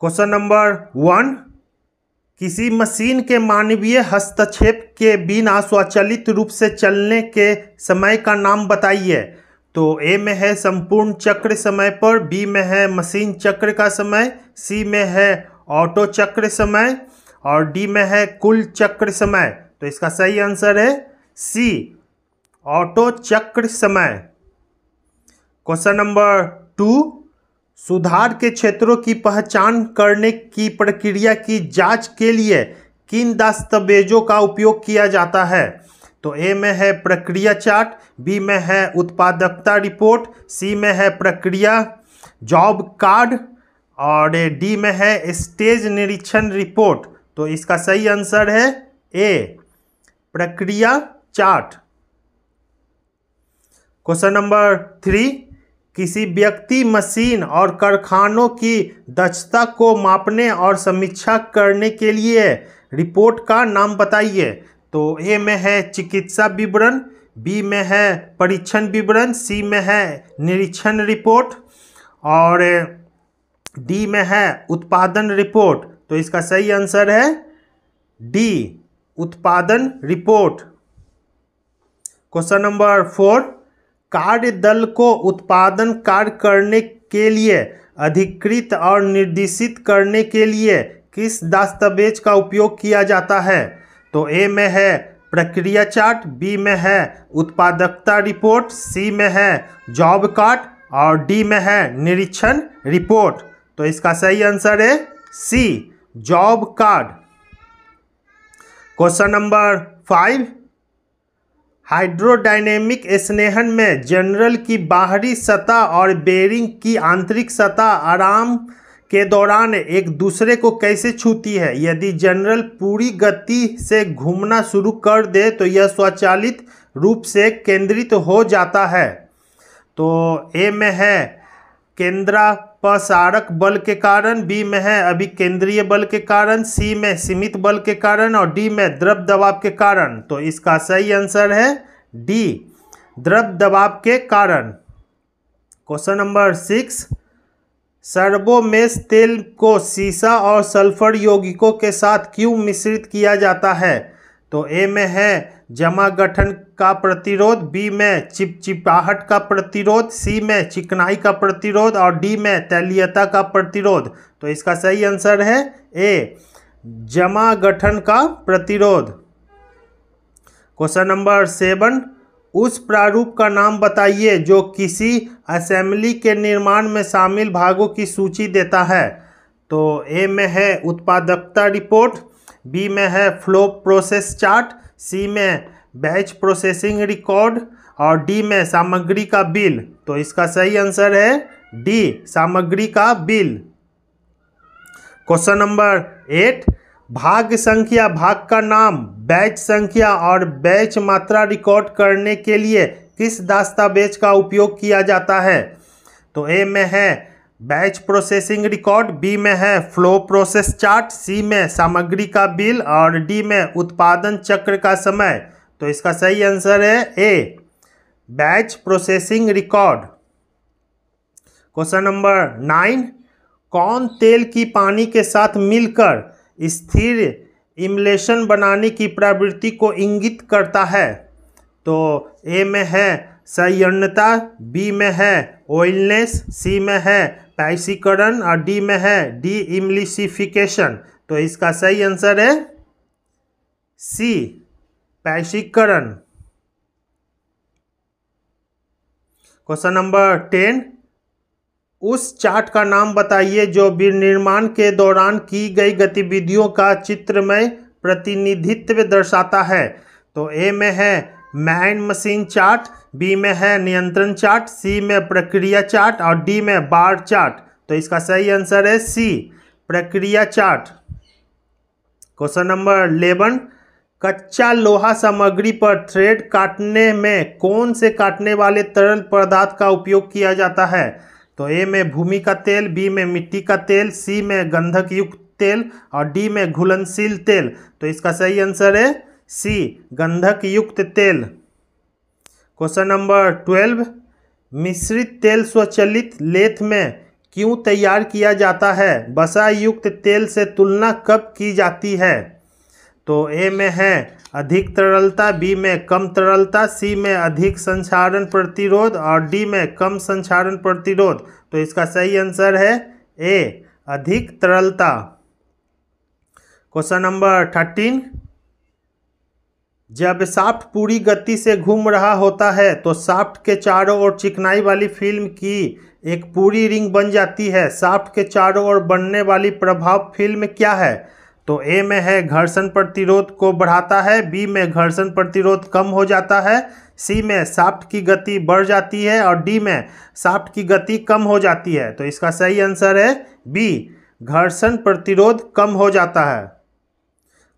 question number one किसी machine के मानवीय हस्तक्षेप के बिना स्वचालित रूप से चलने के समय का नाम बताइए तो ए में है संपूर्ण चक्र समय पर बी में है मशीन चक्र का समय सी में है ऑटो चक्र समय और डी में है कुल चक्र समय तो इसका सही आंसर है सी ऑटो चक्र समय क्वेश्चन नंबर टू सुधार के क्षेत्रों की पहचान करने की प्रक्रिया की जांच के लिए किन दस्तावेजों का उपयोग किया जाता है तो ए में है प्रक्रिया चार्ट बी में है उत्पादकता रिपोर्ट सी में है प्रक्रिया जॉब कार्ड और डी में है स्टेज निरीक्षण रिपोर्ट तो इसका सही आंसर है ए प्रक्रिया चार्ट क्वेश्चन नंबर थ्री किसी व्यक्ति मशीन और कारखानों की दक्षता को मापने और समीक्षा करने के लिए रिपोर्ट का नाम बताइए तो ए में है चिकित्सा विवरण बी में है परीक्षण विवरण सी में है निरीक्षण रिपोर्ट और डी में है उत्पादन रिपोर्ट तो इसका सही आंसर है डी उत्पादन रिपोर्ट क्वेश्चन नंबर फोर कार्य दल को उत्पादन कार्य करने के लिए अधिकृत और निर्देशित करने के लिए किस दस्तावेज का उपयोग किया जाता है तो ए में है प्रक्रिया चार्ट बी में है उत्पादकता रिपोर्ट सी में है जॉब कार्ड और डी में है निरीक्षण रिपोर्ट तो इसका सही आंसर है C job card question number five hydrodynamic स्नेहन में जनरल की बाहरी सतह और बेरिंग की आंतरिक सतह आराम के दौरान एक दूसरे को कैसे छूती है यदि जनरल पूरी गति से घूमना शुरू कर दे तो यह स्वचालित रूप से केंद्रित हो जाता है तो ए में है केंद्रापसारक बल के कारण बी में है अभी केंद्रीय बल के कारण सी में सीमित बल के कारण और डी में द्रव दबाव के कारण तो इसका सही आंसर है डी द्रव दबाव के कारण क्वेश्चन नंबर सिक्स सर्बोमेस तेल को सीसा और सल्फर यौगिकों के साथ क्यों मिश्रित किया जाता है तो ए में है जमा गठन का प्रतिरोध बी में चिपचिपाहट का प्रतिरोध सी में चिकनाई का प्रतिरोध और डी में तैलीयता का प्रतिरोध तो इसका सही आंसर है ए जमा गठन का प्रतिरोध क्वेश्चन नंबर सेवन उस प्रारूप का नाम बताइए जो किसी असेंबली के निर्माण में शामिल भागों की सूची देता है तो ए में है उत्पादकता रिपोर्ट बी में है फ्लो प्रोसेस चार्ट सी में बैच प्रोसेसिंग रिकॉर्ड और डी में सामग्री का बिल तो इसका सही आंसर है डी सामग्री का बिल क्वेश्चन नंबर एट भाग संख्या भाग का नाम बैच संख्या और बैच मात्रा रिकॉर्ड करने के लिए किस दस्तावेज का उपयोग किया जाता है तो ए में है बैच प्रोसेसिंग रिकॉर्ड बी में है फ्लो प्रोसेस चार्ट सी में सामग्री का बिल और डी में उत्पादन चक्र का समय तो इसका सही आंसर है A batch processing record question number nine कौन तेल की पानी के साथ मिलकर स्थिर इमलेशन बनाने की प्रवृत्ति को इंगित करता है तो ए में है संयनता बी में है ऑयलनेस सी में है पैसीकरण और डी में है डी इमलिसिफिकेशन तो इसका सही आंसर है सी पैसिकरण क्वेश्चन नंबर टेन उस चार्ट का नाम बताइए जो विनिर्माण के दौरान की गई गतिविधियों का चित्रमय प्रतिनिधित्व दर्शाता है तो ए में है मैन मशीन चार्ट बी में है नियंत्रण चार्ट सी में प्रक्रिया चार्ट और डी में बार चार्ट तो इसका सही आंसर है सी प्रक्रिया चार्ट क्वेश्चन नंबर इलेवन कच्चा लोहा सामग्री पर थ्रेड काटने में कौन से काटने वाले तरल पदार्थ का उपयोग किया जाता है तो ए में भूमि का तेल बी में मिट्टी का तेल सी में गंधक युक्त तेल और डी में घुलनशील तेल तो इसका सही आंसर है सी गंधक युक्त तेल क्वेश्चन नंबर ट्वेल्व मिश्रित तेल स्वचलित लेथ में क्यों तैयार किया जाता है बसा युक्त तेल से तुलना कब की जाती है तो ए में है अधिक तरलता बी में कम तरलता सी में अधिक संक्षारण प्रतिरोध और डी में कम संक्षारण प्रतिरोध तो इसका सही आंसर है ए अधिक तरलता क्वेश्चन नंबर थर्टीन जब साफ्ट पूरी गति से घूम रहा होता है तो साफ्ट के चारों ओर चिकनाई वाली फिल्म की एक पूरी रिंग बन जाती है साफ्ट के चारों ओर बनने वाली प्रभाव फिल्म क्या है तो ए में है घर्षण प्रतिरोध को बढ़ाता है बी में घर्षण प्रतिरोध कम हो जाता है सी में साफ्ट की गति बढ़ जाती है और डी में साफ्ट की गति कम हो जाती है तो इसका सही आंसर है बी घर्षण प्रतिरोध कम हो जाता है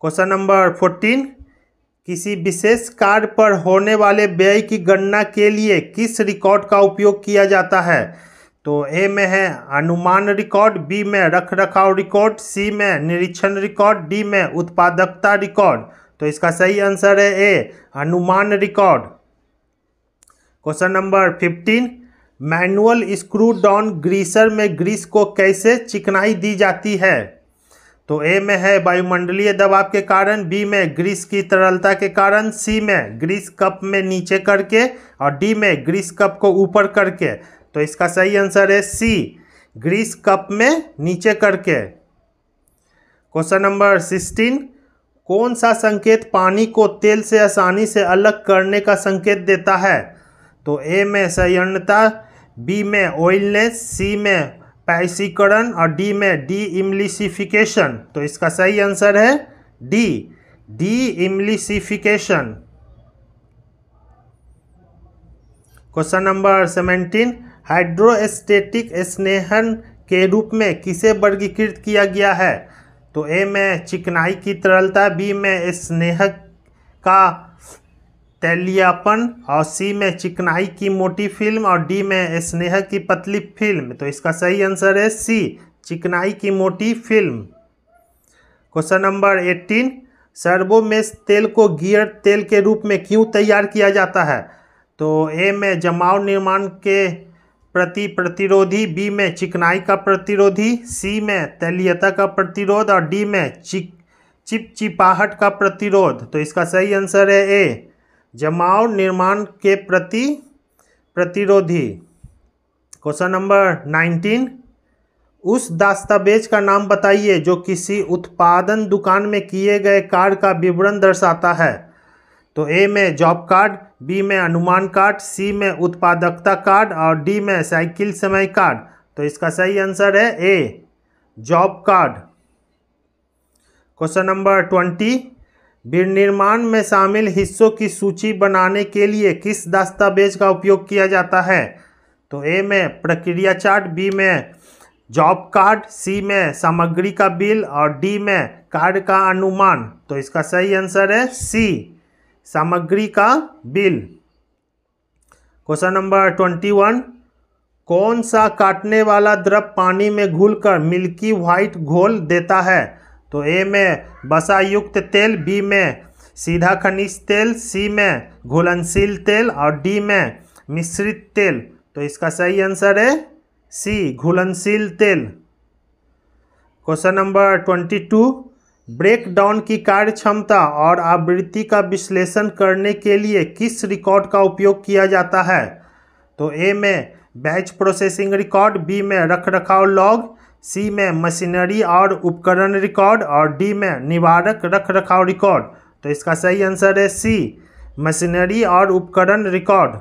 क्वेश्चन नंबर फोर्टीन किसी विशेष कार्य पर होने वाले व्यय की गणना के लिए किस रिकॉर्ड का उपयोग किया जाता है तो ए में है अनुमान रिकॉर्ड बी में रख रखाव रिकॉर्ड सी में निरीक्षण रिकॉर्ड डी में उत्पादकता रिकॉर्ड तो इसका सही आंसर है ए अनुमान record question number fifteen manual screw down greaser में ग्रीस को कैसे चिकनाई दी जाती है तो ए में है वायुमंडलीय दबाव के कारण बी में ग्रीस की तरलता के कारण सी में ग्रीस कप में नीचे करके और डी में ग्रीस कप को ऊपर करके तो इसका सही आंसर है सी ग्रीस कप में नीचे करके क्वेश्चन नंबर सिक्सटीन कौन सा संकेत पानी को तेल से आसानी से अलग करने का संकेत देता है तो ए में संयनता बी में ऑयलनेस सी में पैसीकरण और डी में डी इम्लिसिफिकेशन तो इसका सही आंसर है D D emulsification question number seventeen hydrostatic स्नेहन के रूप में किसे वर्गीकृत किया गया है तो ए में चिकनाई की तरलता बी में स्नेह का तैलियापन और सी में चिकनाई की मोटी फिल्म और डी में स्नेह की पतली फिल्म तो इसका सही आंसर है सी चिकनाई की मोटी film question number eighteen Servomesh तेल को गियर तेल के रूप में क्यों तैयार किया जाता है तो ए में जमाव निर्माण के प्रति प्रतिरोधी बी में चिकनाई का प्रतिरोधी सी में तैलीयता का प्रतिरोध और डी में चिक चिपचिपाहट का प्रतिरोध तो इसका सही आंसर है ए जमाव निर्माण के प्रति प्रतिरोधी क्वेश्चन नंबर नाइनटीन उस दस्तावेज का नाम बताइए जो किसी उत्पादन दुकान में किए गए कार्य का विवरण दर्शाता है तो ए में जॉब कार्ड बी में अनुमान कार्ड सी में उत्पादकता कार्ड और डी में साइकिल समय कार्ड तो इसका सही आंसर है A job card question number twenty विनिर्माण में शामिल हिस्सों की सूची बनाने के लिए किस दस्तावेज का उपयोग किया जाता है तो ए में प्रक्रिया चार्ट बी में जॉब कार्ड सी में सामग्री का बिल और डी में कार्ड का अनुमान तो इसका सही आंसर है सी सामग्री का bill question number twenty one कौन सा काटने वाला द्रव पानी में घुलकर मिल्की व्हाइट घोल देता है तो ए में बसा युक्त तेल बी में सीधा खनिज तेल सी में घुलनशील तेल और डी में मिश्रित तेल तो इसका सही आंसर है सी घुलनशील तेल question number twenty two breakdown की कार्य क्षमता और आवृत्ति का विश्लेषण करने के लिए किस रिकॉर्ड का उपयोग किया जाता है तो ए में बैच प्रोसेसिंग रिकॉर्ड बी में रख रखाव लॉग सी में मशीनरी और उपकरण रिकॉर्ड और डी में निवारक रख रखाव रिकॉर्ड तो इसका सही आंसर है सी मशीनरी और उपकरण record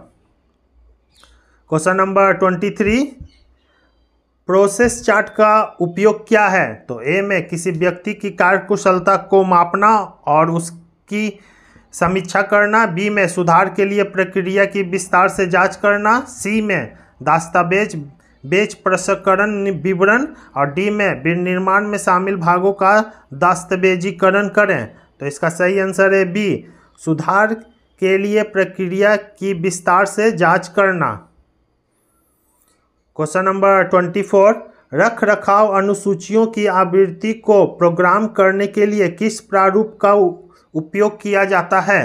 question number twenty three process chart का उपयोग क्या है तो ए में किसी व्यक्ति की कार्यकुशलता को मापना और उसकी समीक्षा करना बी में सुधार के लिए प्रक्रिया की विस्तार से जांच करना सी में दस्तावेज बेच प्रसंस्करण विवरण और डी में विनिर्माण में शामिल भागों का दस्तावेजीकरण करें तो इसका सही आंसर है बी सुधार के लिए प्रक्रिया की विस्तार से जांच करना क्वेश्चन नंबर ट्वेंटी फोर रख रखाव अनुसूचियों की आवृत्ति को प्रोग्राम करने के लिए किस प्रारूप का उपयोग किया जाता है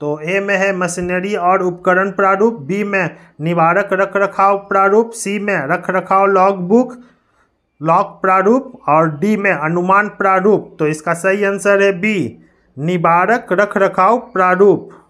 तो ए में है मशीनरी और उपकरण प्रारूप बी में निवारक रख रखाव प्रारूप सी में रख रखाव लॉग बुक लॉग प्रारूप और डी में अनुमान प्रारूप तो इसका सही आंसर है बी निवारक रख रखाव प्रारूप